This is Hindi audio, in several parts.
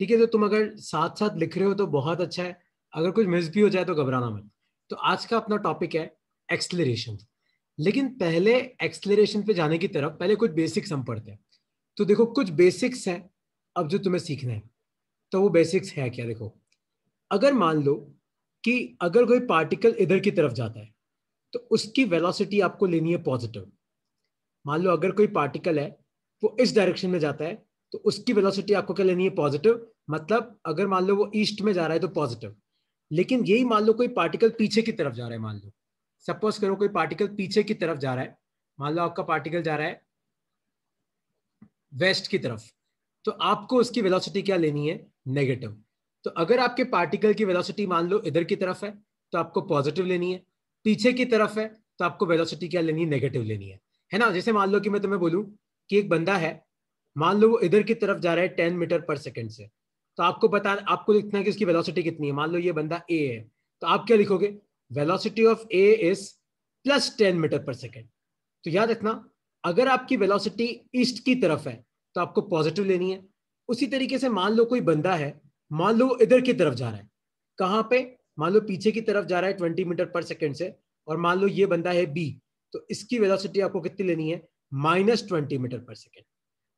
ठीक है तो तुम अगर साथ साथ लिख रहे हो तो बहुत अच्छा है अगर कुछ मिस भी हो जाए तो घबराना मत तो आज का अपना टॉपिक है एक्सलरेशन लेकिन पहले एक्सलरेशन पे जाने की तरफ पहले कुछ बेसिक्स हम पढ़ते हैं तो देखो कुछ बेसिक्स है अब जो तुम्हें सीखना है तो वो बेसिक्स है क्या देखो अगर मान लो कि अगर कोई पार्टिकल इधर की तरफ जाता है तो उसकी वेलोसिटी आपको लेनी है पॉजिटिव मान लो अगर कोई पार्टिकल है वो इस डायरेक्शन में जाता है तो उसकी वेलोसिटी आपको क्या लेनी है पॉजिटिव मतलब अगर मान लो वो ईस्ट में जा रहा है तो पॉजिटिव लेकिन यही मान लो कोई पार्टिकल पीछे की तरफ जा रहा है मान लो सपोज करो कोई पार्टिकल पीछे की तरफ जा रहा है मान लो आपका पार्टिकल जा रहा है वेस्ट की तरफ तो आपको उसकी वेलोसिटी क्या लेनी है नेगेटिव तो अगर आपके पार्टिकल की वेलोसिटी मान लो इधर की तरफ है तो आपको पॉजिटिव लेनी है पीछे की तरफ है तो आपको वेलोसिटी क्या लेनी है नेगेटिव लेनी है है ना जैसे मान लो कि मैं तुम्हें बोलूँ कि एक बंदा है मान लो वो इधर की तरफ जा रहा है टेन मीटर पर सेकेंड से तो आपको बता आपको लिखना है कि उसकी वेलोसिटी कितनी है मान लो ये बंदा ए है तो आप क्या लिखोगे velocity of A is plus ten metre per second तो याद रखना अगर आपकी वेलोसिटी ईस्ट की तरफ है तो आपको पॉजिटिव लेनी है उसी तरीके से मान लो कोई बंदा है मान लो इधर की तरफ जा रहा है कहाँ पे मान लो पीछे की तरफ जा रहा है ट्वेंटी मीटर पर सेकेंड से और मान लो ये बंदा है बी तो इसकी वेलोसिटी आपको कितनी लेनी है minus twenty metre per second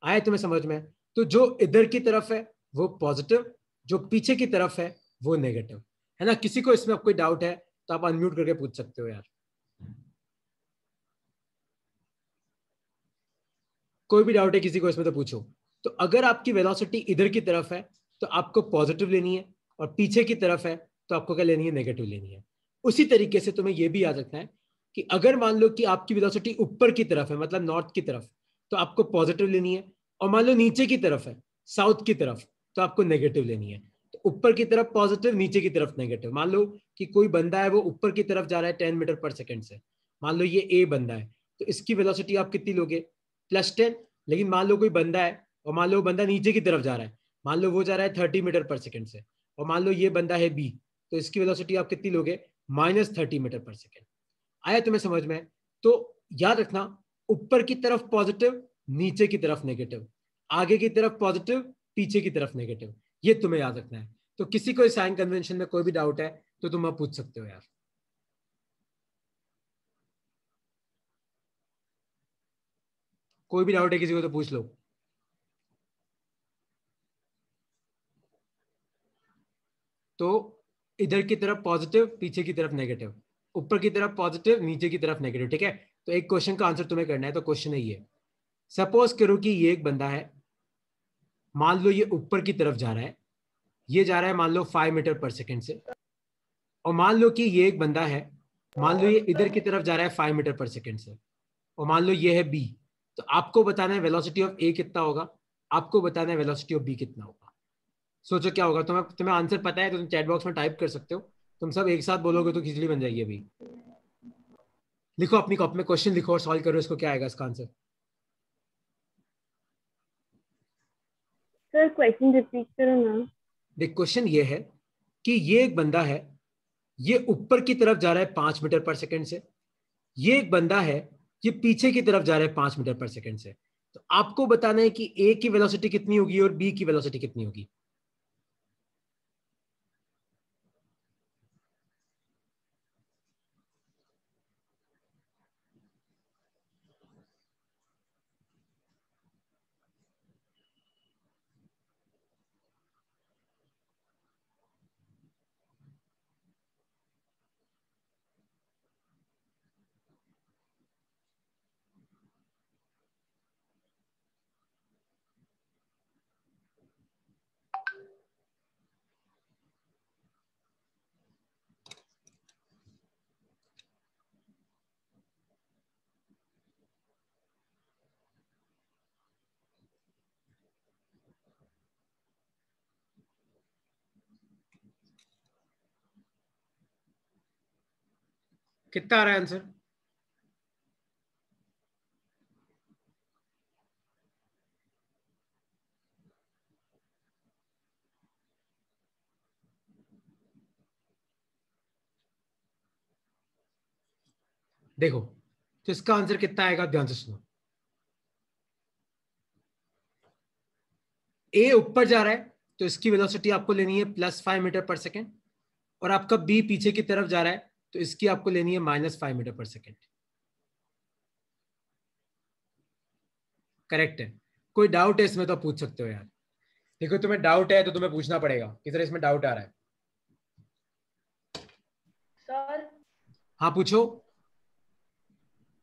आए तुम्हें समझ में तो जो इधर की तरफ है वो पॉजिटिव जो पीछे की तरफ है वो नेगेटिव है ना किसी को इसमें कोई डाउट है तो आप अनम्यूट करके पूछ सकते हो यार कोई भी डाउट है किसी को इसमें तो पूछो तो अगर आपकी वेलोसिटी इधर की तरफ है तो आपको पॉजिटिव लेनी है और पीछे की तरफ है तो आपको क्या लेनी है नेगेटिव लेनी है उसी तरीके से तुम्हें यह भी याद रखना है कि अगर मान लो कि आपकी वेलोसिटी ऊपर की तरफ है मतलब नॉर्थ की तरफ तो आपको पॉजिटिव लेनी है और मान लो नीचे की तरफ है साउथ की तरफ तो आपको नेगेटिव लेनी है तो ऊपर की तरफ पॉजिटिव नीचे की तरफ नेगेटिव मान लो कि कोई बंदा है वो ऊपर की तरफ जा रहा है टेन मीटर पर सेकेंड से मान लो ये ए बंदा है तो इसकी वेलोसिटी आप कितनी लोगे प्लस टेन लेकिन मान लो कोई बंदा है और मान लो बंदा नीचे की तरफ जा रहा है मान लो वो जा रहा है थर्टी मीटर पर सेकेंड से और मान लो ये बंदा है बी तो इसकी वेलोसिटी आप कितनी लोगे minus thirty metre per second आया तुम्हें समझ में तो याद रखना ऊपर की तरफ पॉजिटिव नीचे की तरफ नेगेटिव आगे की तरफ पॉजिटिव पीछे की तरफ नेगेटिव ये तुम्हें याद रखना है तो किसी को साइन कन्वेंशन में कोई भी डाउट है तो तुम आप पूछ सकते हो यार कोई भी डाउट है किसी को तो पूछ लो तो इधर की तरफ पॉजिटिव पीछे की तरफ नेगेटिव ऊपर की तरफ पॉजिटिव नीचे की तरफ नेगेटिव ठीक है तो एक क्वेश्चन का आंसर तुम्हें करना है तो क्वेश्चन है ये सपोज करो कि ये एक बंदा है मान लो ये ऊपर की तरफ जा रहा है ये जा रहा है मान लो फाइव मीटर पर सेकेंड से और मान लो कि ये एक बंदा है मान लो ये इधर की तरफ जा रहा है फाइव मीटर पर सेकेंड से और मान लो ये है बी तो आपको बताना है वेलोसिटी ऑफ ए कितना होगा आपको बताना है वेलोसिटी ऑफ बी कितना होगा सोचो क्या होगा तुम्हें तुम्हें आंसर पता है तो तुम चैट बॉक्स में टाइप कर सकते हो तुम सब एक साथ बोलोगे तो खिचड़ी बन जाएगी अभी लिखो अपनी कॉप में क्वेश्चन लिखो और सॉल्व करो इसको क्या आएगा इसका आंसर सर क्वेश्चन रिपीट करो ना देख क्वेश्चन ये है कि ये एक बंदा है ये ऊपर की तरफ जा रहा है पांच मीटर पर सेकंड से ये एक बंदा है ये पीछे की तरफ जा रहा है पांच मीटर पर सेकंड से तो आपको बताना है कि ए की वेलोसिटी कितनी होगी और बी की वेलोसिटी कितनी होगी कितना आ रहा है आंसर देखो तो इसका आंसर कितना आएगा ध्यान से सुनो ए ऊपर जा रहा है तो इसकी वेलोसिटी आपको लेनी है plus five metre per second और आपका बी पीछे की तरफ जा रहा है तो इसकी आपको लेनी है minus five metre per second correct है कोई डाउट है इसमें तो पूछ सकते हो यार देखो तुम्हें डाउट है तो तुम्हें पूछना पड़ेगा किस इसमें डाउट आ रहा है सर हाँ पूछो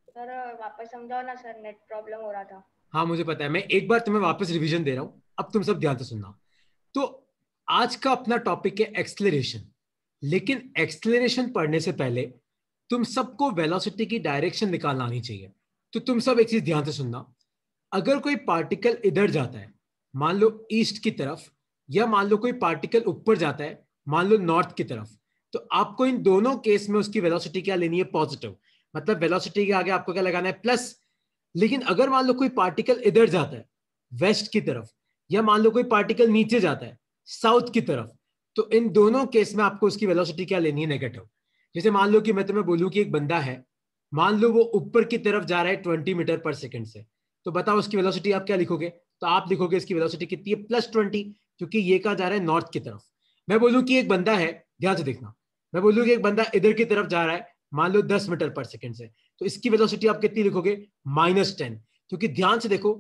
सर वापस समझाओ ना सर नेट प्रॉब्लम हो रहा था हाँ मुझे पता है मैं एक बार तुम्हें वापस रिवीजन दे रहा हूँ अब तुम सब ध्यान से सुनना तो आज का अपना टॉपिक है एक्सलेशन लेकिन एक्सलेशन पढ़ने से पहले तुम सबको वेलोसिटी की डायरेक्शन निकालना आनी चाहिए तो तुम सब एक चीज ध्यान से सुनना अगर कोई पार्टिकल इधर जाता है मान लो ईस्ट की तरफ या मान लो कोई पार्टिकल ऊपर जाता है मान लो नॉर्थ की तरफ तो आपको इन दोनों केस में उसकी वेलोसिटी क्या लेनी है पॉजिटिव मतलब वेलोसिटी के आगे आपको क्या लगाना है प्लस लेकिन अगर मान लो कोई पार्टिकल इधर जाता है वेस्ट की तरफ या मान लो कोई पार्टिकल नीचे जाता है साउथ की तरफ तो इन दोनों केस में आपको उसकी वेलोसिटी क्या लेनी है नेगेटिव जैसे मान लो कि मैं तुम्हें बोलूं कि एक बंदा है मान लो वो ऊपर की तरफ जा रहा है ट्वेंटी मीटर पर सेकेंड से तो बताओ उसकी वेलोसिटी आप क्या लिखोगे तो आप लिखोगे इसकी वेलोसिटी कितनी है प्लस ट्वेंटी क्योंकि ये कहा जा रहा है नॉर्थ की तरफ मैं बोलूँ कि एक बंदा है ध्यान से देखना मैं बोलूँ कि एक बंदा इधर की तरफ जा रहा है मान लो दस मीटर पर सेकेंड से तो इसकी वेलोसिटी आप कितनी लिखोगे माइनस टेन क्योंकि ध्यान से देखो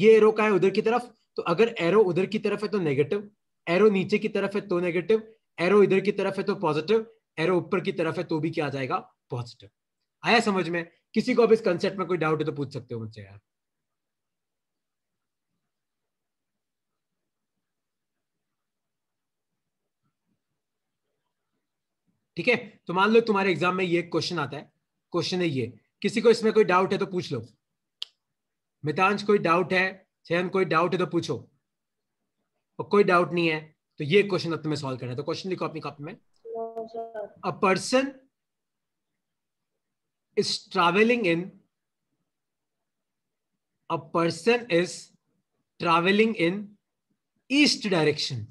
ये एरो का है उधर की तरफ तो अगर एरो उधर की तरफ है तो नेगेटिव एरो नीचे की तरफ है तो नेगेटिव एरो इधर की तरफ है तो पॉजिटिव एरो ऊपर की तरफ है तो भी क्या आ जाएगा पॉजिटिव आया समझ में किसी को अब इस कंसेप्ट में कोई डाउट है तो पूछ सकते हो मुझसे यार ठीक है तो मान लो तुम्हारे एग्जाम में ये क्वेश्चन आता है क्वेश्चन है ये किसी को इसमें कोई डाउट है तो पूछ लो मितांश कोई डाउट है चयन कोई डाउट है तो पूछो और कोई डाउट नहीं है तो ये क्वेश्चन अब तुम्हें सॉल्व करना है तो क्वेश्चन लिखो अपनी कॉपी में a person is travelling in a person is travelling in east direction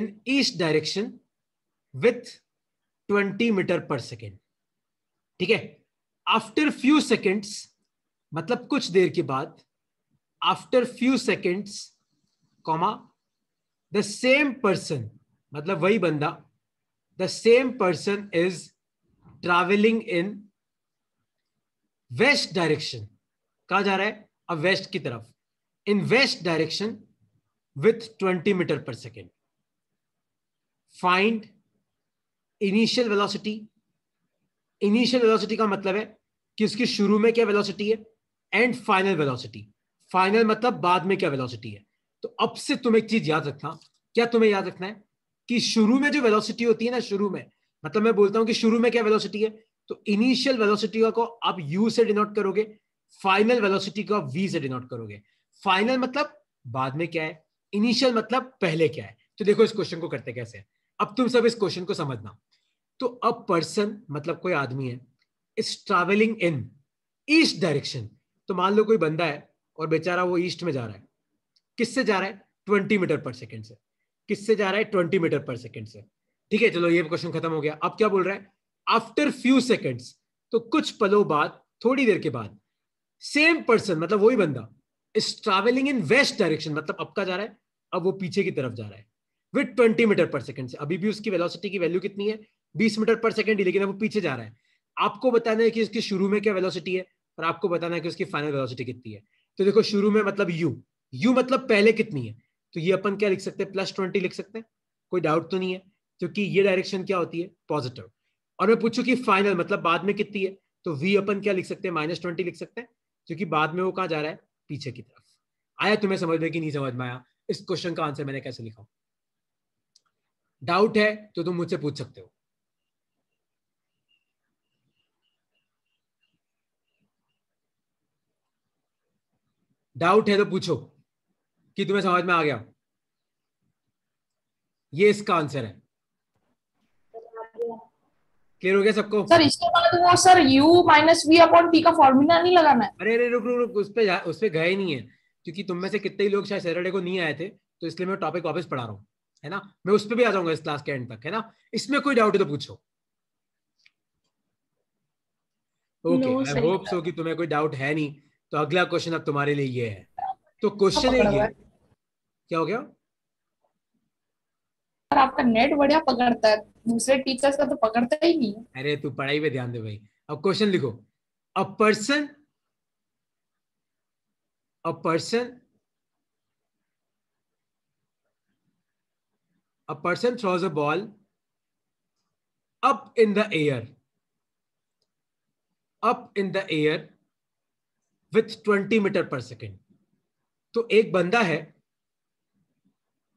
in east direction with 20 metre per second ठीक है आफ्टर फ्यू सेकेंड्स मतलब कुछ देर के बाद after few seconds comma the same person मतलब वही बंदा the same person is travelling in west direction कहा जा रहा है अब वेस्ट की तरफ in west direction with 20 metre per second find initial velocity initial velocity का मतलब है कि उसकी शुरू में क्या वेलोसिटी है एंड फाइनल वेलोसिटी फाइनल मतलब बाद में क्या वेलोसिटी है तो अब से तुम एक चीज याद रखना क्या तुम्हें याद रखना है कि शुरू में जो वेलोसिटी होती है ना शुरू में मतलब मैं बोलता हूं कि शुरू में क्या वेलोसिटी है तो इनिशियल वेलोसिटी को आप यू से डिनोट करोगे फाइनल वेलोसिटी का वी से डिनोट करोगे फाइनल मतलब बाद में क्या है इनिशियल मतलब पहले क्या है तो देखो इस क्वेश्चन को करते कैसे है अब तुम सब इस क्वेश्चन को समझना तो अ पर्सन मतलब कोई आदमी है is travelling in east direction तो मान लो कोई बंदा है और बेचारा वो ईस्ट में जा रहा है किससे जा रहा है ट्वेंटी मीटर पर सेकेंड से किससे जा रहा है ट्वेंटी मीटर पर सेकेंड से ठीक है चलो ये क्वेश्चन खत्म हो गया अब क्या बोल रहा है आफ्टर फ्यू सेकेंड्स तो कुछ पलों बाद थोड़ी देर के बाद सेम पर्सन मतलब वही बंदा is travelling in west direction मतलब अब का जा रहा है अब वो पीछे की तरफ जा रहा है with twenty metre per second से अभी भी उसकी वेलोसिटी की वैल्यू कितनी है बीस मीटर पर सेकेंड ही लेकिन अब वो पीछे जा रहा है आपको बताना है कि उसकी शुरू में क्या वेलोसिटी है और आपको बताना है कि उसकी फाइनल वेलोसिटी कितनी है तो देखो शुरू में मतलब यू यू मतलब पहले कितनी है तो ये अपन क्या लिख सकते हैं प्लस ट्वेंटी लिख सकते हैं कोई डाउट तो नहीं है क्योंकि ये डायरेक्शन क्या होती है पॉजिटिव और मैं पूछू कि फाइनल मतलब बाद में कितनी है तो वी अपन क्या लिख सकते हैं माइनस ट्वेंटी लिख सकते हैं क्योंकि बाद में वो कहा जा रहा है पीछे की तरफ आया तुम्हें समझ में कि नहीं समझ में आया इस क्वेश्चन का आंसर मैंने कैसे लिखा डाउट है तो तुम मुझसे पूछ सकते हो डाउट है तो पूछो कि तुम्हें समझ में आ गया ये इसका आंसर है क्लियर हो गया सबको सर इसके बाद वो sir u minus V upon T का फॉर्मूला नहीं लगाना है अरे अरे रुक रुक रुक उस पे उस पे गए नहीं है क्योंकि तुम में से कितने ही लोग शायद सैटरडे को नहीं आए थे तो इसलिए मैं टॉपिक वापस पढ़ा रहा हूं है ना मैं उस पे भी आ जाऊंगा इस क्लास के एंड तक है ना इसमें कोई डाउट है तो पूछो ओके आई होप सो कि तुम्हें कोई डाउट है नहीं तो अगला क्वेश्चन अब तुम्हारे लिए ये है तो क्वेश्चन है ये क्या हो गया आपका नेट बढ़िया पकड़ता है दूसरे टीचर्स का तो पकड़ता ही नहीं अरे तू पढ़ाई पे ध्यान दे भाई अब क्वेश्चन लिखो a person a person a person throws a ball up in the air up in the air with twenty metre per second तो एक बंदा है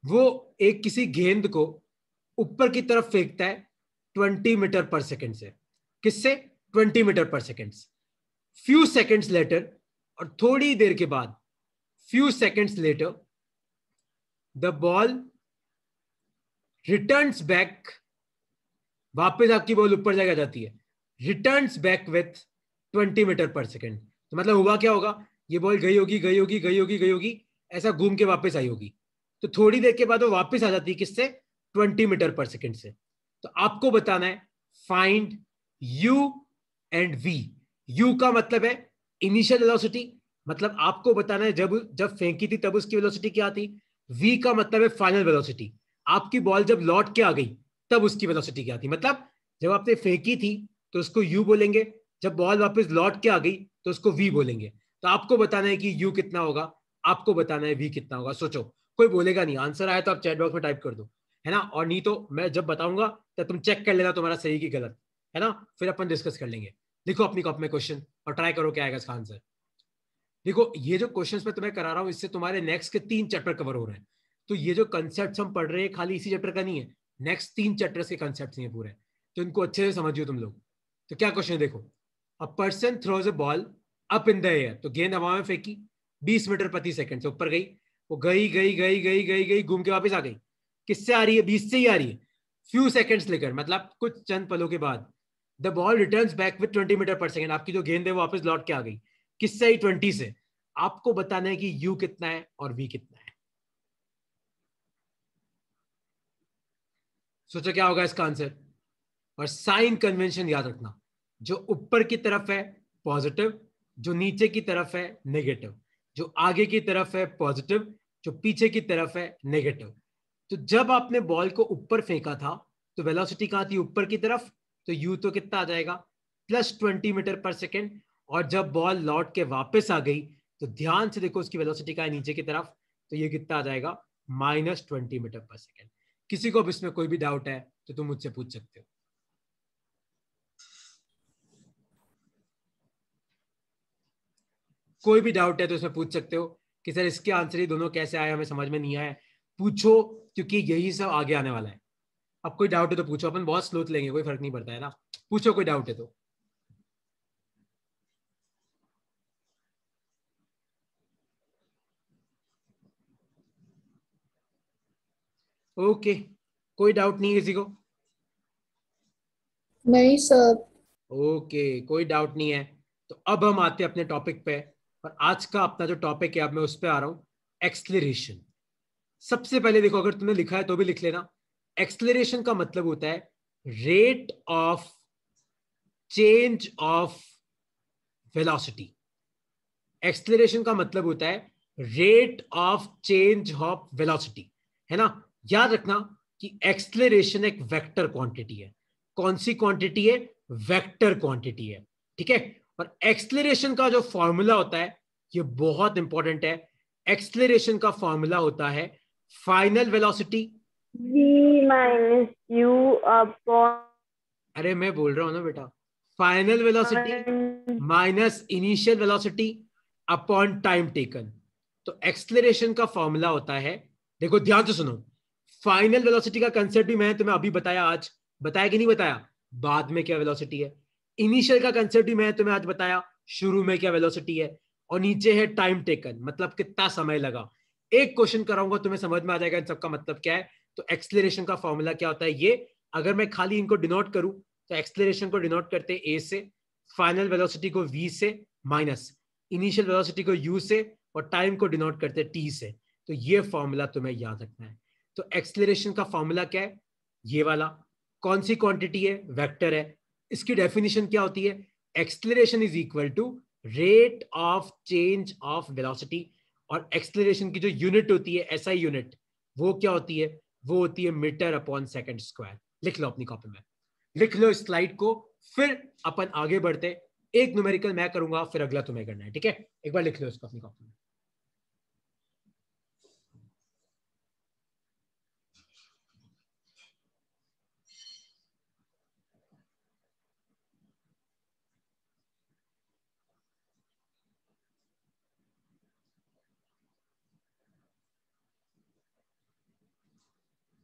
वो एक किसी गेंद को ऊपर की तरफ फेंकता है ट्वेंटी मीटर पर सेकेंड से किससे twenty metre per second few seconds later और थोड़ी देर के बाद few seconds later the ball return back वापस आपकी बॉल ऊपर जगह जाती है return back with twenty metre per second तो मतलब हुआ क्या होगा ये बॉल गई होगी गई होगी गई होगी गई होगी ऐसा घूम के वापस आई होगी तो थोड़ी देर के बाद वो वापस आ जाती है किससे ट्वेंटी मीटर पर सेकेंड से तो आपको बताना है find U and V U का मतलब है इनिशियल वेलोसिटी मतलब आपको बताना है जब जब फेंकी थी तब उसकी वेलोसिटी क्या थी वी का मतलब है फाइनल वेलोसिटी आपकी बॉल जब लौट के आ गई तब उसकी वेलोसिटी क्या थी मतलब जब आपने फेंकी थी तो उसको यू बोलेंगे जब बॉल वापस लौट के आ गई तो उसको वी बोलेंगे तो आपको बताना है कि यू कितना होगा आपको बताना है वी कितना होगा सोचो कोई बोलेगा नहीं आंसर आया तो आप चैट बॉक्स में टाइप कर दो है ना और नहीं तो मैं जब बताऊंगा तो तुम चेक कर लेना तुम्हारा सही की गलत है ना फिर अपन डिस्कस कर लेंगे लिखो अपनी कॉप में क्वेश्चन और ट्राई करो क्या आएगा इसका आंसर देखो ये जो क्वेश्चंस मैं तुम्हें करा रहा हूँ इससे तुम्हारे नेक्स्ट के तीन चैप्टर कवर हो रहे हैं तो ये जो कंसेप्ट हम पढ़ रहे हैं खाली इसी चैप्टर का नहीं है नेक्स्ट तीन चैप्टर के कंसेप्ट हैं पूरे तो इनको अच्छे से समझियो तुम लोग तो क्या क्वेश्चन देखो a person throws a ball up in the air तो गेंद हवा में फेंकी बीस मीटर प्रति सेकंड से ऊपर गई वो गई गई गई गई गई गई घूम के वापस आ गई किससे आ रही है बीस से ही आ रही है फ्यू सेकंड्स लेकर मतलब कुछ चंद पलों के बाद the ball return back with twenty metre per second आपकी जो गेंद है वो वापस लौट के आ गई किससे आई ट्वेंटी से आपको बताना है कि यू कितना है और वी कितना है सोचो क्या होगा इसका आंसर और साइन कन्वेंशन याद रखना जो ऊपर की तरफ है पॉजिटिव जो नीचे की तरफ है नेगेटिव जो आगे की तरफ है पॉजिटिव जो पीछे की तरफ है नेगेटिव तो जब आपने बॉल को ऊपर फेंका था तो वेलोसिटी कहाँ थी ऊपर की तरफ तो यू तो कितना आ जाएगा plus twenty metre per second और जब बॉल लौट के वापस आ गई तो ध्यान से देखो उसकी वेलोसिटी कहा है नीचे की तरफ तो ये कितना आ जाएगा minus twenty metre per second किसी को अब इसमें कोई भी डाउट है तो तुम मुझसे पूछ सकते हो कोई भी डाउट है तो उसमें पूछ सकते हो कि सर इसके आंसर ही दोनों कैसे आए हमें समझ में नहीं आया पूछो क्योंकि यही सब आगे आने वाला है अब कोई डाउट है तो पूछो अपन बहुत स्लोथ लेंगे कोई फर्क नहीं पड़ता है ना पूछो कोई डाउट है तो ओके okay. कोई डाउट नहीं किसी को नहीं सर ओके okay, कोई डाउट नहीं है तो अब हम आते हैं अपने टॉपिक पे और आज का अपना जो टॉपिक है अब मैं उस पर आ रहा हूँ एक्सलेशन सबसे पहले देखो अगर तुमने लिखा है तो भी लिख लेना एक्सलेशन का मतलब होता है rate of change of velocity acceleration का मतलब होता है rate of change of velocity है ना याद रखना कि एक्सलेशन एक वेक्टर क्वांटिटी है कौन सी क्वांटिटी है वेक्टर क्वांटिटी है ठीक है और एक्सलेशन का जो फॉर्मूला होता है ये बहुत इंपॉर्टेंट है एक्सलेशन का फॉर्मूला होता है फाइनल वेलोसिटी अरे मैं बोल रहा हूँ ना बेटा final velocity minus initial velocity upon time taken तो एक्सलेशन का फॉर्मूला होता है देखो ध्यान से सुनो फाइनल वेलोसिटी का कंसेप्ट भी मैंने तुम्हें अभी बताया आज बताया कि नहीं बताया बाद में क्या वेलोसिटी है इनिशियल का कंसेप्ट ही मैं तुम्हें आज बताया शुरू में क्या वेलोसिटी है और नीचे है टाइम टेकन मतलब कितना समय लगा एक क्वेश्चन कराऊंगा तुम्हें समझ में आ जाएगा इन सबका मतलब क्या है तो एक्सलेशन का फॉर्मूला क्या होता है ये अगर मैं खाली इनको डिनोट करूं तो एक्सलेशन को डिनोट करते ए से फाइनल वेलोसिटी को वी से माइनस इनिशियल वेलोसिटी को यू से और टाइम को डिनोट करते टी से तो ये फॉर्मूला तुम्हें याद रखना है तो एक्सलेशन का फॉर्मूला क्या है ये वाला कौन सी क्वांटिटी है वेक्टर है इसकी डेफिनेशन क्या होती है acceleration is equal to rate of change of velocity और एक्सलेशन की जो यूनिट होती है एस SI यूनिट वो क्या होती है वो होती है मीटर अपॉन सेकेंड स्क्वायर लिख लो अपनी कॉपी में लिख लो इस स्लाइड को फिर अपन आगे बढ़ते एक न्यूमेरिकल मैं करूंगा फिर अगला तुम्हें करना है ठीक है एक बार लिख लो इसको अपनी कॉपी में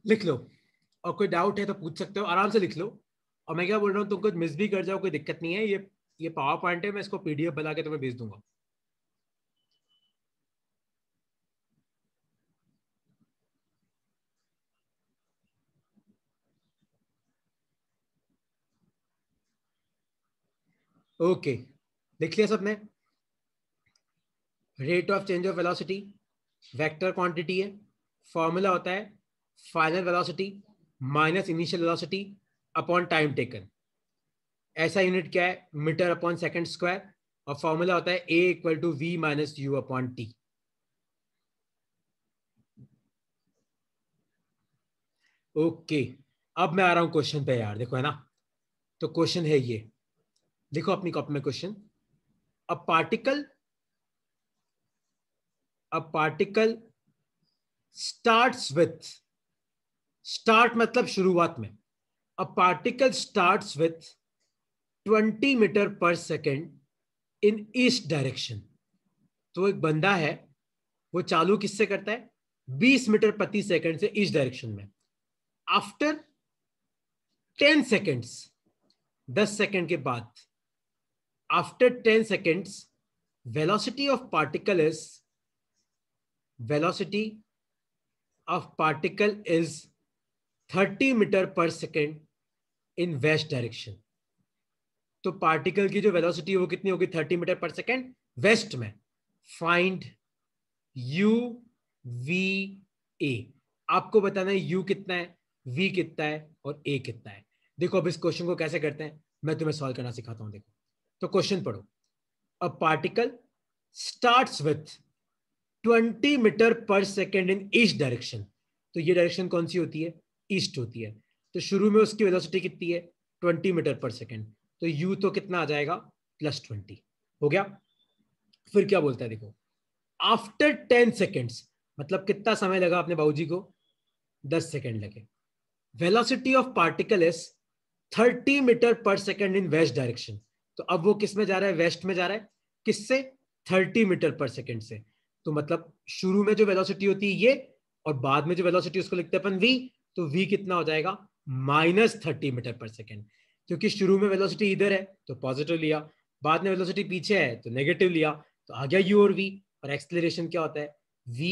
लिख लो और कोई डाउट है तो पूछ सकते हो आराम से लिख लो और मैं क्या बोल रहा हूँ तुम कुछ मिस भी कर जाओ कोई दिक्कत नहीं है ये ये पावर पॉइंट है मैं इसको पीडीएफ बना के तुम्हें भेज दूंगा ओके okay. लिख लिया सबने rate of change of velocity vector quantity है फॉर्मूला होता है final velocity minus initial velocity upon time taken ऐसा यूनिट क्या है मीटर अपॉन सेकंड स्क्वायर और फॉर्मूला होता है a equal to v minus u upon t okay अब मैं आ रहा हूं क्वेश्चन पे यार देखो है ना तो क्वेश्चन है ये देखो अपनी कॉपी में question a particle a particle starts with start मतलब शुरुआत में a particle starts with 20 metre per second in east direction तो एक बंदा है वो चालू किससे करता है 20 मीटर प्रति सेकेंड से ईस्ट डायरेक्शन में आफ्टर 10 सेकेंड्स 10 सेकेंड के बाद after 10 seconds velocity of particle is velocity of particle is thirty metre per second in west direction तो पार्टिकल की जो वेलोसिटी है वो कितनी होगी thirty metre per second west में फाइंड यू वी ए आपको बताना है यू कितना है वी कितना है और ए कितना है देखो अब इस क्वेश्चन को कैसे करते हैं मैं तुम्हें सॉल्व करना सिखाता हूं देखो तो क्वेश्चन पढ़ो a particle start with 20 metre per second in east direction तो ये डायरेक्शन कौन सी होती है ईस्ट होती है तो शुरू में उसकी वेलोसिटी कितनी है ट्वेंटी मीटर पर सेकेंड तो यू तो कितना आ जाएगा प्लस ट्वेंटी हो गया फिर क्या बोलता है देखो आफ्टर टेन सेकेंड्स मतलब कितना समय लगा अपने बाबूजी को दस सेकेंड लगे velocity of particle is thirty metre per second in west direction तो अब वो किस में जा रहा है वेस्ट में जा रहा है किससे थर्टी मीटर पर सेकेंड से तो मतलब शुरू में जो वेलोसिटी होती है ये और बाद में जो वेलोसिटी उसको लिखते हैं अपन वी तो v कितना हो जाएगा minus thirty metre per second क्योंकि शुरू में वेलोसिटी इधर है तो पॉजिटिव लिया बाद में वेलोसिटी पीछे है तो नेगेटिव लिया तो आ गया u और v और एक्सलेशन क्या होता है v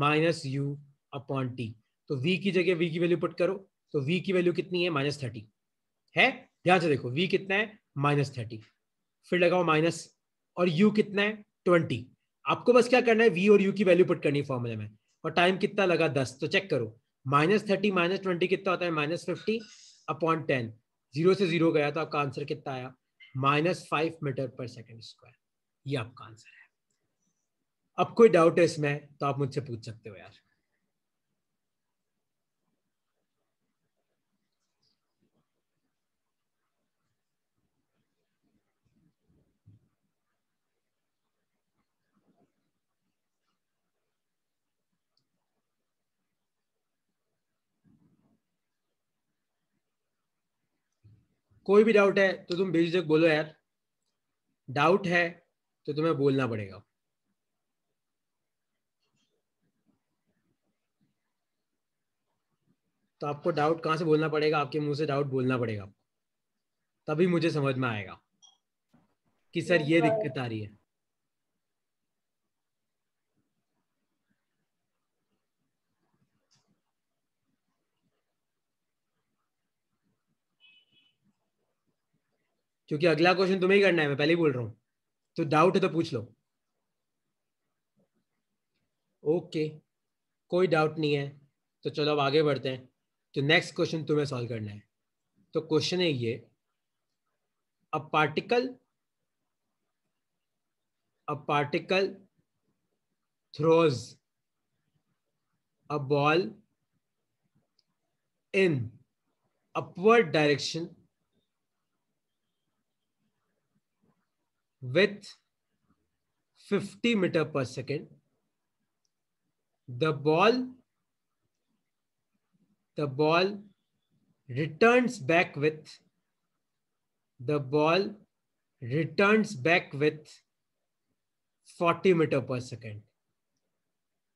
minus u upon t तो v की जगह v की वैल्यू पुट करो तो v की वैल्यू कितनी है माइनस थर्टी है ध्यान से देखो v कितना है माइनस थर्टी फिर लगाओ माइनस और u कितना है ट्वेंटी आपको बस क्या करना है v और u की वैल्यू पुट करनी है फॉर्मुले में और टाइम कितना लगा दस तो चेक करो माइनस थर्टी माइनस ट्वेंटी कितना होता है minus fifty upon ten zero से जीरो गया तो आपका आंसर कितना आया minus five metre per second square ये आपका आंसर है अब कोई डाउट है इसमें तो आप मुझसे पूछ सकते हो यार कोई भी डाउट है तो तुम बेझिझक बोलो यार डाउट है तो तुम्हें बोलना पड़ेगा तो आपको डाउट कहां से बोलना पड़ेगा आपके मुंह से डाउट बोलना पड़ेगा तभी मुझे समझ में आएगा कि सर ये दिक्कत आ रही है क्योंकि अगला क्वेश्चन तुम्हें ही करना है मैं पहले ही बोल रहा हूं तो डाउट है तो पूछ लो ओके okay, कोई डाउट नहीं है तो चलो अब आगे बढ़ते हैं तो नेक्स्ट क्वेश्चन तुम्हें सॉल्व करना है तो क्वेश्चन है ये a particle a particle throws a ball in upward direction with 50 meter per second the ball the ball returns back with the ball returns back with 40 meter per second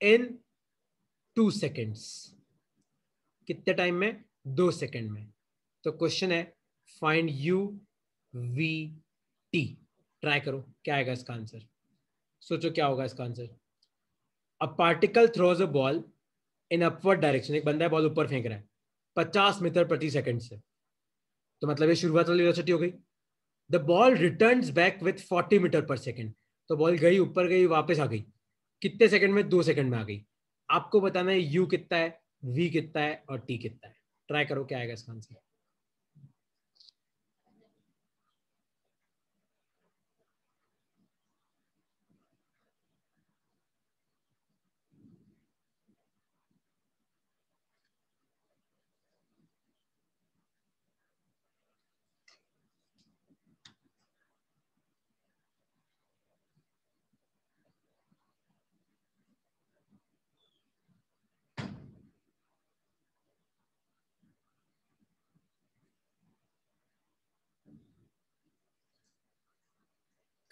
in 2 seconds kitne time mein 2 second mein to question hai find u v t try करो क्या आएगा इसका आंसर सोचो क्या होगा इसका answer a particle throws a ball in upward direction एक बंदा है बॉल ऊपर फेंक रहा है पचास मीटर प्रति सेकंड से तो मतलब ये शुरुआत वाली वेलोसिटी हो गई the ball return back with forty metre per second तो बॉल गई ऊपर गई वापस आ गई कितने सेकंड में दो सेकंड में आ गई आपको बताना है यू कितना है वी कितना है और टी कितना है ट्राई करो क्या आएगा इसका आंसर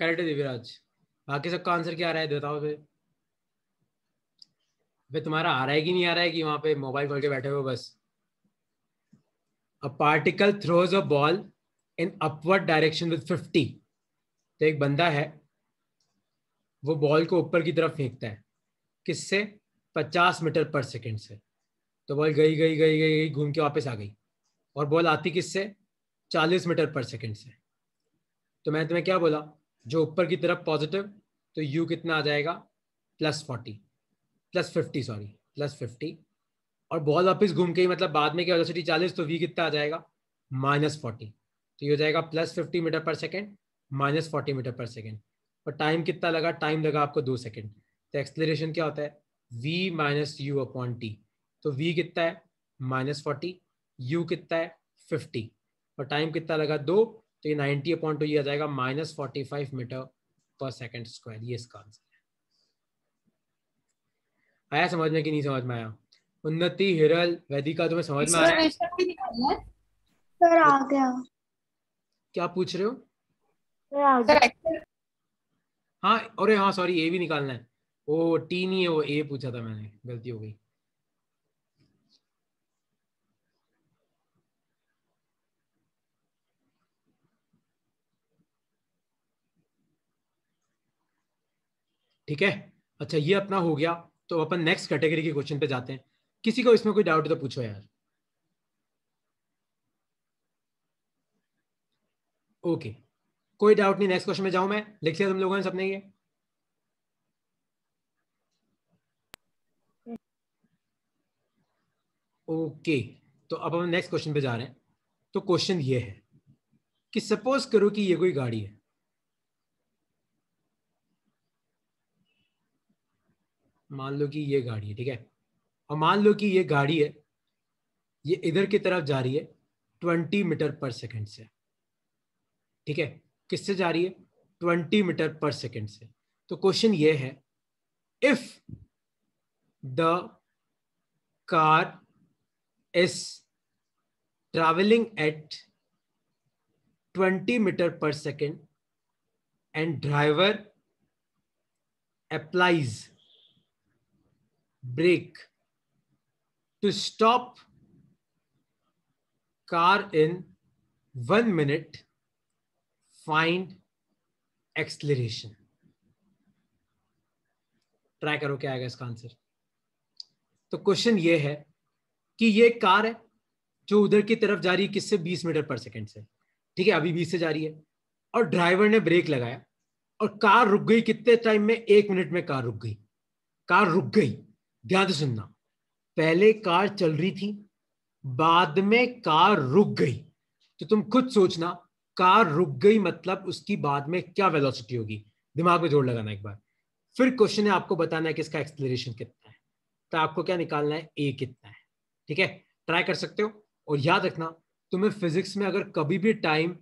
करेक्ट है दिव्यराज बाकी सबका आंसर क्या आ रहा है बताओ फिर भाई तुम्हारा आ रहा है कि नहीं आ रहा है कि वहां पे मोबाइल खोल के बैठे हो बस a particle throws a ball in upward direction with fifty तो एक बंदा है वो बॉल को ऊपर की तरफ फेंकता है किससे पचास मीटर पर सेकेंड से तो बॉल गई गई गई गई गई घूम के वापस आ गई और बॉल आती किससे चालीस मीटर पर सेकेंड से तो मैंने तुम्हें क्या बोला जो ऊपर की तरफ पॉजिटिव तो यू कितना आ जाएगा plus forty plus fifty sorry plus fifty और बॉल वापस घूम के ही मतलब बाद में क्या चालीस तो वी कितना आ जाएगा माइनस फोर्टी तो ये हो जाएगा plus fifty metre per second minus forty metre per second और टाइम कितना लगा टाइम लगा आपको दो सेकेंड तो एक्सप्लेन क्या होता है v minus u upon t तो वी कितना है माइनस फोर्टी यू कितना है फिफ्टी और टाइम कितना लगा दो तो ये 90 अपॉइंट टू ये आ जाएगा minus forty five metre per second square ये इसका आंसर है आया समझ में कि नहीं समझ में आया उन्नति हिरल वैदिका तुम्हें समझ में आया सर आ गया क्या पूछ रहे हो हाँ अरे हाँ सॉरी ए भी निकालना है वो टी नहीं है वो ए पूछा था मैंने गलती हो गई ठीक है अच्छा ये अपना हो गया तो अपन नेक्स्ट कैटेगरी के क्वेश्चन पे जाते हैं किसी को इसमें कोई डाउट तो पूछो यार ओके कोई डाउट नहीं नेक्स्ट क्वेश्चन में जाऊं मैं लिख लिया तुम लोगों ने सबने ये ओके okay. तो अब हम नेक्स्ट क्वेश्चन पे जा रहे हैं तो क्वेश्चन ये है कि सपोज करो कि ये कोई गाड़ी है मान लो कि ये गाड़ी है ठीक है और मान लो कि ये गाड़ी है ये इधर की तरफ जा रही है ट्वेंटी मीटर पर सेकेंड से ठीक है किससे जा रही है ट्वेंटी मीटर पर सेकेंड से तो क्वेश्चन ये है if the car is travelling at twenty metre per second and driver applies brake to stop car in 1 minute find acceleration try करो क्या आएगा इसका आंसर तो क्वेश्चन ये है कि ये कार है जो उधर की तरफ जा रही है किससे 20 मीटर पर सेकंड से ठीक है अभी 20 से जा रही है और ड्राइवर ने ब्रेक लगाया और कार रुक गई कितने टाइम में एक मिनट में कार रुक गई कार रुक गई ध्यान से सुनना पहले कार चल रही थी बाद में कार रुक गई तो तुम खुद सोचना कार रुक गई मतलब उसकी बाद में क्या वेलोसिटी होगी दिमाग में जोड़ लगाना एक बार फिर क्वेश्चन है आपको बताना है कि इसका एक्सप्लेन कितना है तो आपको क्या निकालना है ए कितना है ठीक है ट्राई कर सकते हो और याद रखना तुम्हें फिजिक्स में अगर कभी भी टाइम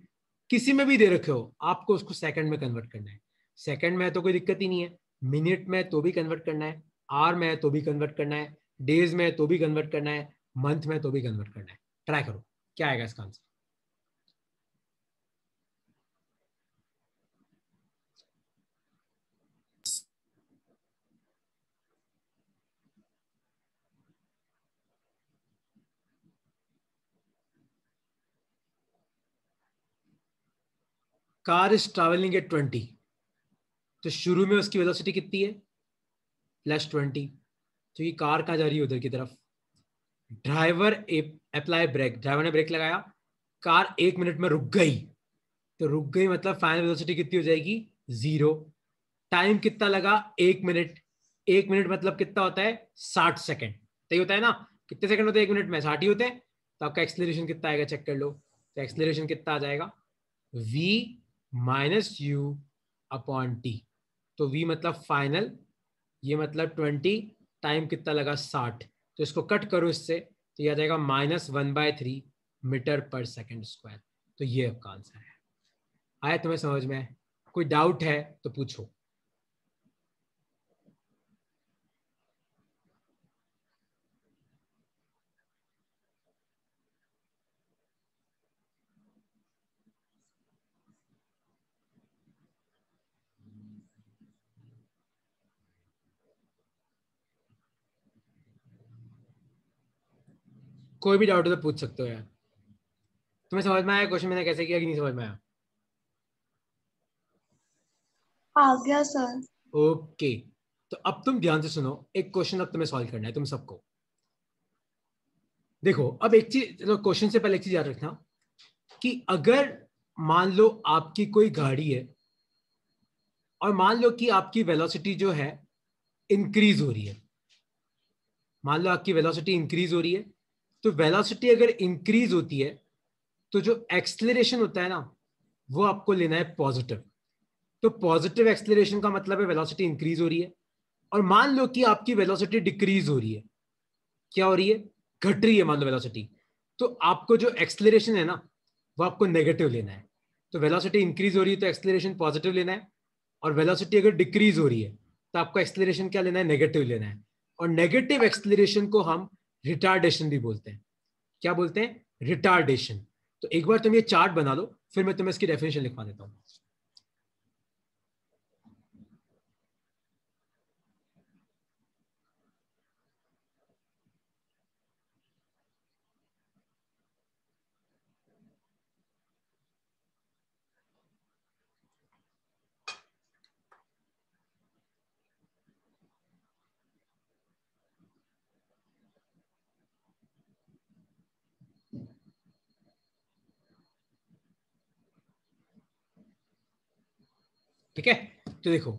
किसी में भी दे रखे हो आपको उसको सेकंड में कन्वर्ट करना है सेकंड में तो कोई दिक्कत ही नहीं है मिनट में तो भी कन्वर्ट करना है आर में है तो भी कन्वर्ट करना है डेज में है तो भी कन्वर्ट करना है मंथ में तो भी कन्वर्ट करना है ट्राई तो तो करो क्या आएगा इसका answer car is travelling at twenty तो शुरू में उसकी वेलोसिटी कितनी है प्लस ट्वेंटी तो ये कार का जा रही है उधर की तरफ ड्राइवर अप्लाई ब्रेक ड्राइवर ने ब्रेक लगाया कार एक मिनट में रुक गई तो रुक गई मतलब फाइनल वेलोसिटी कितनी हो जाएगी जीरो टाइम कितना लगा एक मिनट एक मिनट मतलब कितना होता है साठ सेकेंड तो होता है ना कितने सेकंड होते हैं एक मिनट में साठ ही होते हैं तो आपका एक्सलेशन कितना आएगा चेक कर लो तो एक्सलेशन कितना आ जाएगा v minus u upon t तो v मतलब फाइनल ये मतलब ट्वेंटी टाइम कितना लगा साठ तो इसको कट करो इससे तो यह आ जाएगा minus one by three metre per second square तो ये आपका आंसर है आया तुम्हें समझ में कोई डाउट है तो पूछो कोई भी डाउट हो तो पूछ सकते हो यार तुम्हें समझ में आया क्वेश्चन मैंने कैसे किया कि नहीं समझ में आया आ गया सर ओके तो अब तुम ध्यान से सुनो एक क्वेश्चन अब तुम्हें सॉल्व करना है तुम सबको देखो अब एक चीज तो क्वेश्चन से पहले एक चीज याद रखना कि अगर मान लो आपकी कोई गाड़ी है और मान लो कि आपकी वेलोसिटी जो है इंक्रीज हो रही है मान लो आपकी वेलोसिटी इंक्रीज हो रही है तो वेलोसिटी अगर इंक्रीज होती है तो जो एक्सलेशन होता है ना वो आपको लेना है पॉजिटिव तो पॉजिटिव एक्सलेशन का मतलब है वेलोसिटी इंक्रीज हो रही है और मान लो कि आपकी वेलोसिटी डिक्रीज हो रही है क्या हो रही है घट रही है मान लो वेलोसिटी तो आपको जो एक्सलेशन है ना वो आपको नेगेटिव लेना है तो वेलोसिटी इंक्रीज हो रही है तो एक्सलेशन पॉजिटिव लेना है और वेलोसिटी अगर डिक्रीज हो रही है तो आपको एक्सलेशन क्या लेना है नेगेटिव लेना है और नेगेटिव एक्सलेशन को हम रिटार्डेशन भी बोलते हैं क्या बोलते हैं रिटार्डेशन तो एक बार तुम ये चार्ट बना लो फिर मैं तुम्हें इसकी डेफिनेशन लिखवा देता हूँ ठीक है तो देखो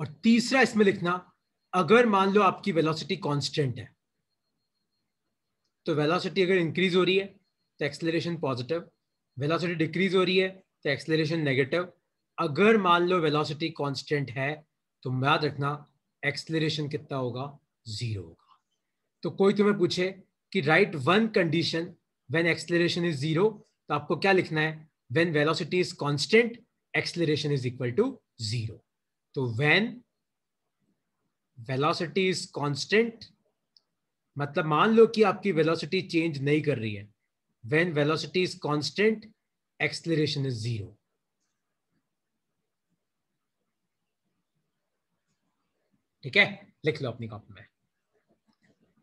और तीसरा इसमें लिखना अगर मान लो आपकी वेलोसिटी कांस्टेंट है तो वेलोसिटी अगर इंक्रीज हो रही है तो एक्सलेशन पॉजिटिव वेलोसिटी डिक्रीज हो रही है तो एक्सलेशन नेगेटिव अगर मान लो वेलोसिटी कांस्टेंट है तो याद रखना एक्सलेशन कितना होगा जीरो होगा तो कोई तुम्हें पूछे कि write one condition when acceleration is zero तो आपको क्या लिखना है when velocity is constant acceleration is equal to zero. So when velocity is constant, मतलब मान लो कि आपकी velocity change नहीं कर रही है When velocity is constant, acceleration is zero. ठीक है लिख लो अपनी कॉपी में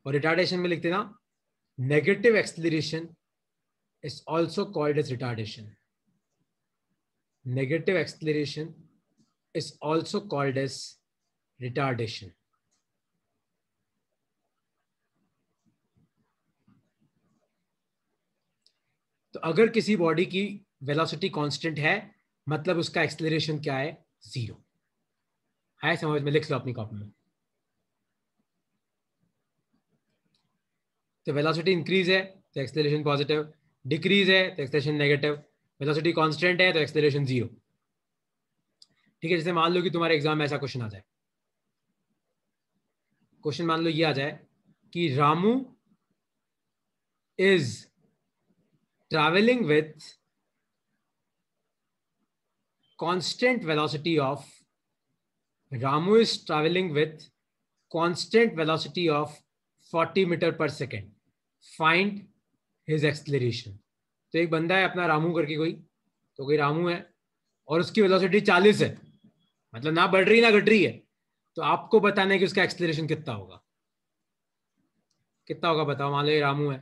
और रिटार्डेशन में लिख देना negative acceleration is also called as retardation. Negative acceleration is also called as retardation. तो अगर किसी बॉडी की वेलोसिटी कांस्टेंट है मतलब उसका एक्सलेशन क्या है जीरो है समझ में लिख लो अपनी कॉपी में तो वेलोसिटी इंक्रीज है तो एक्सलेशन पॉजिटिव डिक्रीज है तो एक्सलेशन नेगेटिव वेलोसिटी कांस्टेंट है तो एक्सलेशन जीरो ठीक है जैसे मान लो कि तुम्हारे एग्जाम में ऐसा क्वेश्चन आ जाए क्वेश्चन मान लो ये आ जाए कि Ramu is travelling with constant velocity of Ramu is travelling with constant velocity of forty metre per second find his acceleration तो एक बंदा है अपना रामू करके कोई तो कोई रामू है और उसकी वेलोसिटी चालीस है मतलब ना बढ़ रही ना घट रही है तो आपको बताने की कि उसका एक्सप्लेनेशन कितना होगा कितना होगा बताओ मान लो ये रामू है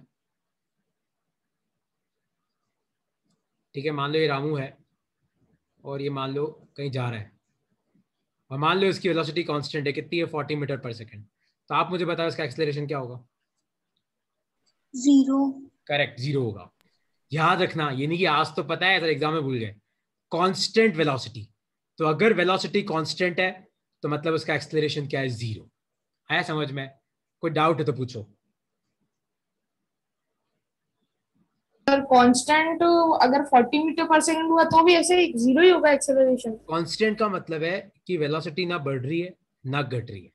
ठीक है मान लो ये रामू है और ये मान लो कहीं जा रहा है और मान लो इसकी वेलोसिटी कांस्टेंट है कितनी है फोर्टी मीटर पर सेकंड तो आप मुझे बताओ इसका एक्सलेशन क्या होगा जीरो करेक्ट जीरो होगा याद रखना ये नहीं कि आज तो पता है एग्जाम में भूल गए कॉन्स्टेंट वेलॉसिटी तो अगर वेलोसिटी कांस्टेंट है तो मतलब उसका एक्सलेशन क्या है जीरो आया समझ में कोई डाउट है तो पूछो सर कांस्टेंट अगर 40 मीटर पर सेकंड हुआ तो भी ऐसे जीरो ही होगा एक्सेलरेशन कांस्टेंट का मतलब है कि वेलोसिटी ना बढ़ रही है ना घट रही है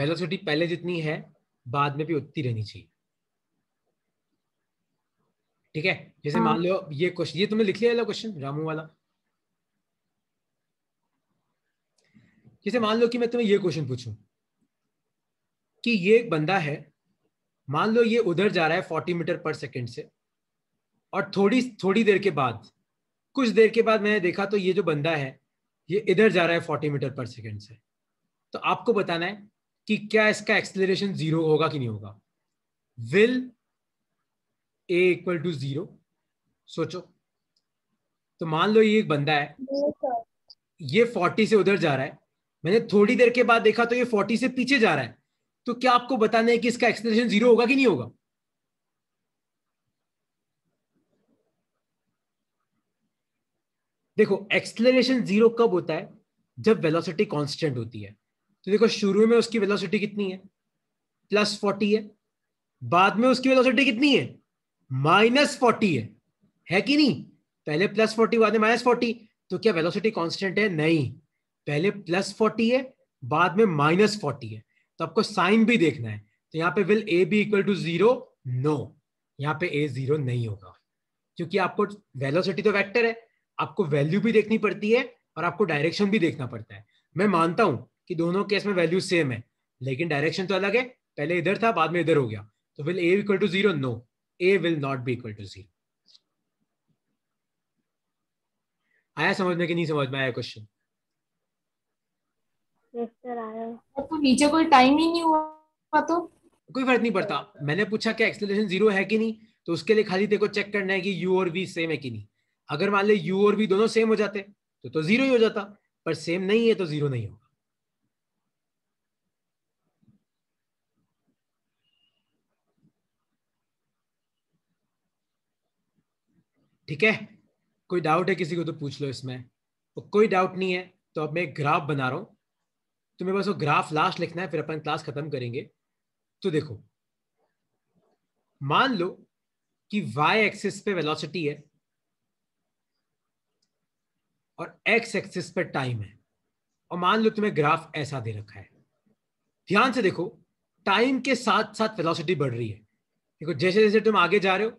वेलोसिटी पहले जितनी है बाद में भी उतनी रहनी चाहिए ठीक है जैसे हाँ। मान लो ये क्वेश्चन ये तुमने लिख लिया वाला क्वेश्चन रामू वाला जैसे मान लो कि मैं तुम्हें ये क्वेश्चन पूछूं कि ये एक बंदा है मान लो ये उधर जा रहा है फोर्टी मीटर पर सेकेंड से और थोड़ी थोड़ी देर के बाद कुछ देर के बाद मैंने देखा तो ये जो बंदा है ये इधर जा रहा है फोर्टी मीटर पर सेकेंड से तो आपको बताना है कि क्या इसका एक्सेलरेशन जीरो होगा कि नहीं होगा will a equal to zero सोचो तो मान लो ये एक बंदा है ये फोर्टी से उधर जा रहा है मैंने थोड़ी देर के बाद देखा तो ये फोर्टी से पीछे जा रहा है तो क्या आपको बताना है कि इसका एक्सलेशन जीरो होगा कि नहीं होगा देखो एक्सलेशन जीरो कब होता है जब वेलोसिटी कांस्टेंट होती है तो देखो शुरू में उसकी वेलोसिटी कितनी है प्लस फोर्टी है बाद में उसकी वेलोसिटी कितनी है माइनस फोर्टी है है कि नहीं पहले प्लस फोर्टी बाद में माइनस फोर्टी तो क्या वेलोसिटी कांस्टेंट है नहीं पहले प्लस फोर्टी है बाद में माइनस फोर्टी है तो आपको साइन भी देखना है तो यहाँ पे will a be equal to zero no यहाँ पे ए जीरो नहीं होगा क्योंकि आपको वेलोसिटी तो वेक्टर है आपको वैल्यू भी देखनी पड़ती है और आपको डायरेक्शन भी देखना पड़ता है मैं मानता हूं कि दोनों केस में वैल्यू सेम है लेकिन डायरेक्शन तो अलग है पहले इधर था बाद में इधर हो गया तो will a equal to zero no a will not be equal to zero आया समझ में कि नहीं समझ में आया क्वेश्चन आया तो नीचे कोई टाइम ही नहीं हुआ तो कोई फर्क नहीं पड़ता मैंने पूछा कि एक्सलेशन जीरो है कि नहीं तो उसके लिए खाली देखो चेक करना है कि यू और वी सेम है कि नहीं अगर मान ले यू और वी दोनों सेम हो जाते तो तो जीरो ही हो जाता पर सेम नहीं है तो जीरो नहीं होगा ठीक है कोई डाउट है किसी को तो पूछ लो इसमें तो कोई डाउट नहीं है तो अब मैं ग्राफ बना रहा हूं तो मेरे बस वो ग्राफ लास्ट लिखना है फिर अपन क्लास खत्म करेंगे तो देखो मान लो कि y एक्सिस पे वेलोसिटी है और x एक्सिस पे टाइम है और मान लो तुम्हें ग्राफ ऐसा दे रखा है ध्यान से देखो टाइम के साथ साथ वेलोसिटी बढ़ रही है देखो जैसे जैसे तुम आगे जा रहे हो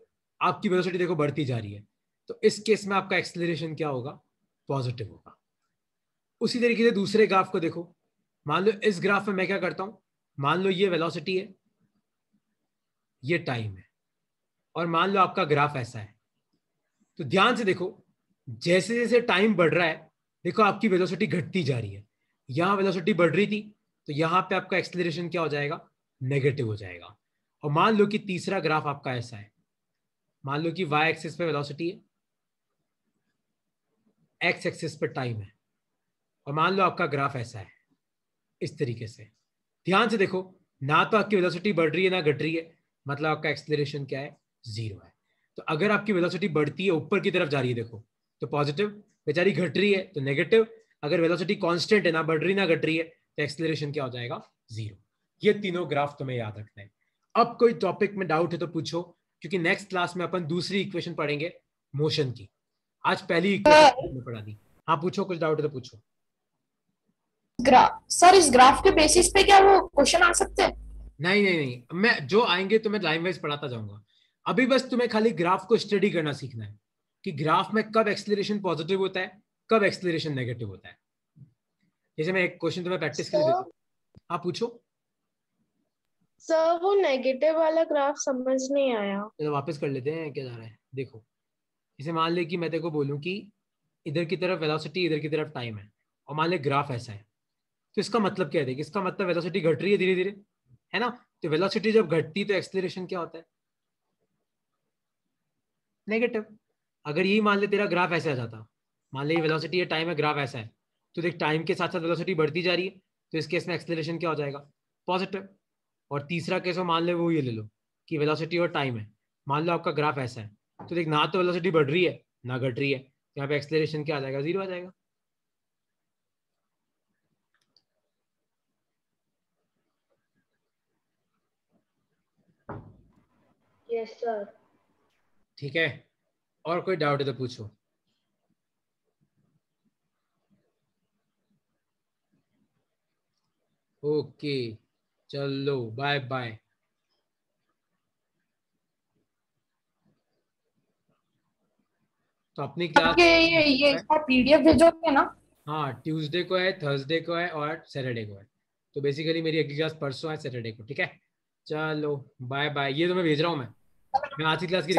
आपकी वेलोसिटी देखो बढ़ती जा रही है तो इस केस में आपका एक्सेलरेशन क्या होगा पॉजिटिव होगा उसी तरीके से दूसरे ग्राफ को देखो मान लो इस ग्राफ में मैं क्या करता हूं मान लो ये वेलोसिटी है ये टाइम है और मान लो आपका ग्राफ ऐसा है तो ध्यान से देखो जैसे जैसे टाइम बढ़ रहा है देखो आपकी वेलोसिटी घटती जा रही है यहां वेलोसिटी बढ़ रही थी तो यहां पे आपका एक्सलेशन क्या हो जाएगा नेगेटिव हो जाएगा और मान लो कि तीसरा ग्राफ आपका ऐसा है मान लो कि वाई एक्सिस पे वेलोसिटी है एक्स एक्सिस पे टाइम है और मान लो आपका ग्राफ ऐसा है इस तरीके से ध्यान से देखो ना तो आपकी वेलोसिटी बढ़ रही है ना घट रही है मतलब आपका एक्सलेशन क्या है जीरो है तो अगर आपकी वेलोसिटी बढ़ती है ऊपर की तरफ जा रही है देखो तो पॉजिटिव बेचारी घट रही है तो नेगेटिव अगर वेलोसिटी कांस्टेंट है ना बढ़ रही ना घट रही है तो एक्सलेशन क्या हो जाएगा जीरो ये तीनों ग्राफ तुम्हें याद रखना है अब कोई टॉपिक में डाउट है तो पूछो क्योंकि नेक्स्ट क्लास में अपन दूसरी इक्वेशन पढ़ेंगे मोशन की आज पहली इक्वेशन हाँ। पढ़ा दी हाँ पूछो कुछ डाउट है तो पूछो सर इस ग्राफ के बेसिस पे क्या वो क्वेश्चन आ सकते हैं नहीं नहीं नहीं मैं जो आएंगे तो मैं लाइन वाइज पढ़ाता जाऊंगा अभी बस तुम्हें खाली ग्राफ को स्टडी करना सीखना है कि ग्राफ में कब एक्सलेशन पॉजिटिव होता है कब एक्सलेशन नेगेटिव होता है जैसे मैं एक क्वेश्चन तुम्हें प्रैक्टिस के लिए देता हूं आप पूछो सर वो नेगेटिव वाला ग्राफ समझ नहीं आया चलो वापस कर लेते हैं क्या जा रहा है देखो इसे मान ले कि मैं तेरे को बोलूं कि इधर की तरफ वेलोसिटी इधर की तरफ टाइम है और मान ले ग्राफ ऐसा है तो इसका मतलब क्या है इसका मतलब वेलोसिटी घट रही है धीरे धीरे है ना तो वेलोसिटी जब घटती तो एक्सलेशन क्या होता है नेगेटिव अगर यही मान ले तेरा ग्राफ ऐसे आ जाता मान ले वेलोसिटी या टाइम है ग्राफ ऐसा है तो देख टाइम के साथ साथ वेलोसिटी बढ़ती जा रही है तो इस केस में एक्सलेशन क्या हो जाएगा पॉजिटिव और तीसरा केस में मान ले वो ये ले लो कि वेलोसिटी और टाइम है मान लो आपका ग्राफ ऐसा है तो देख ना तो वेलोसिटी बढ़ रही है ना घट रही है तो यहाँ पे एक्सलेशन क्या आ जाएगा जीरो आ जाएगा यस सर ठीक है और कोई डाउट है तो पूछो ओके चलो बाय बाय तो अपनी क्लास ये ये ये इसका पीडीएफ भेजोगे ना हाँ ट्यूसडे को है थर्सडे को है और सैटरडे को है तो बेसिकली मेरी अगली क्लास परसों है सैटरडे को ठीक है चलो बाय बाय ये तो मैं भेज रहा हूँ मैं मैं आज की क्लास की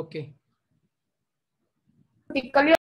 ओके तो okay.